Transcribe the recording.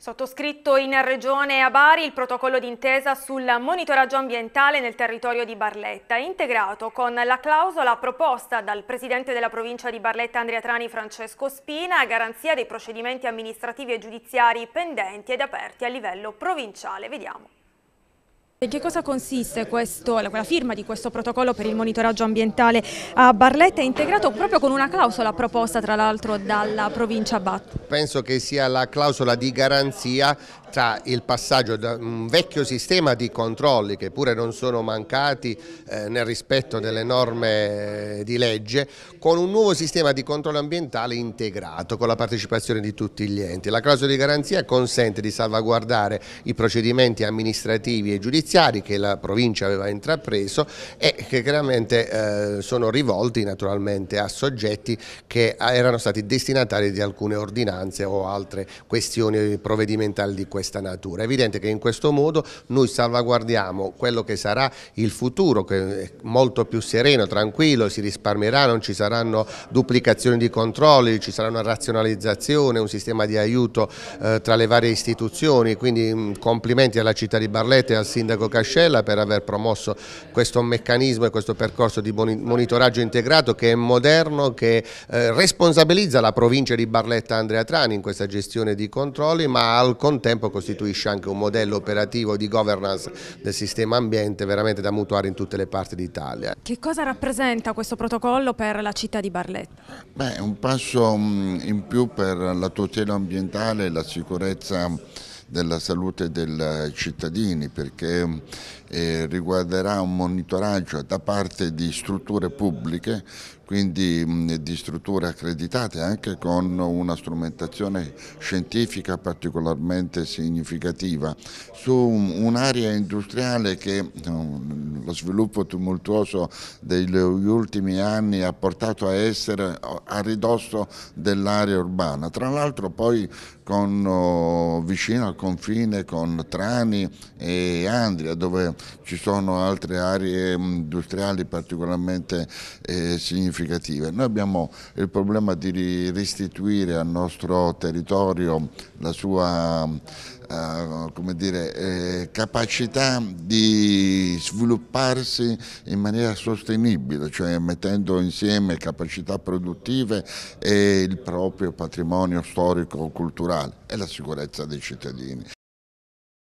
Sottoscritto in Regione a Bari il protocollo d'intesa sul monitoraggio ambientale nel territorio di Barletta, integrato con la clausola proposta dal Presidente della provincia di Barletta Andrea Trani Francesco Spina a garanzia dei procedimenti amministrativi e giudiziari pendenti ed aperti a livello provinciale. Vediamo. In che cosa consiste questo, la firma di questo protocollo per il monitoraggio ambientale a Barletta integrato proprio con una clausola proposta tra l'altro dalla provincia Bat? Penso che sia la clausola di garanzia tra il passaggio da un vecchio sistema di controlli che pure non sono mancati eh, nel rispetto delle norme eh, di legge con un nuovo sistema di controllo ambientale integrato con la partecipazione di tutti gli enti. La clausola di garanzia consente di salvaguardare i procedimenti amministrativi e giudiziari giudiziari che la provincia aveva intrapreso e che chiaramente eh, sono rivolti naturalmente a soggetti che eh, erano stati destinatari di alcune ordinanze o altre questioni provvedimentali di questa natura. È evidente che in questo modo noi salvaguardiamo quello che sarà il futuro, che è molto più sereno, tranquillo, si risparmierà, non ci saranno duplicazioni di controlli, ci sarà una razionalizzazione, un sistema di aiuto eh, tra le varie istituzioni, quindi mm, complimenti alla città di Barletta e al sindaco sindaco Cascella per aver promosso questo meccanismo e questo percorso di monitoraggio integrato che è moderno, che eh, responsabilizza la provincia di Barletta Andrea Trani in questa gestione di controlli ma al contempo costituisce anche un modello operativo di governance del sistema ambiente veramente da mutuare in tutte le parti d'Italia. Che cosa rappresenta questo protocollo per la città di Barletta? Beh, un passo mm, in più per la tutela ambientale e la sicurezza della salute dei cittadini perché eh, riguarderà un monitoraggio da parte di strutture pubbliche quindi mh, di strutture accreditate anche con una strumentazione scientifica particolarmente significativa su un'area industriale che mh, lo sviluppo tumultuoso degli ultimi anni ha portato a essere a ridosso dell'area urbana. Tra l'altro poi con, oh, vicino al confine con Trani e Andria dove ci sono altre aree mm, industriali particolarmente eh, significative. Noi abbiamo il problema di restituire al nostro territorio la sua Uh, come dire, eh, capacità di svilupparsi in maniera sostenibile, cioè mettendo insieme capacità produttive e il proprio patrimonio storico-culturale principale è la sicurezza dei cittadini.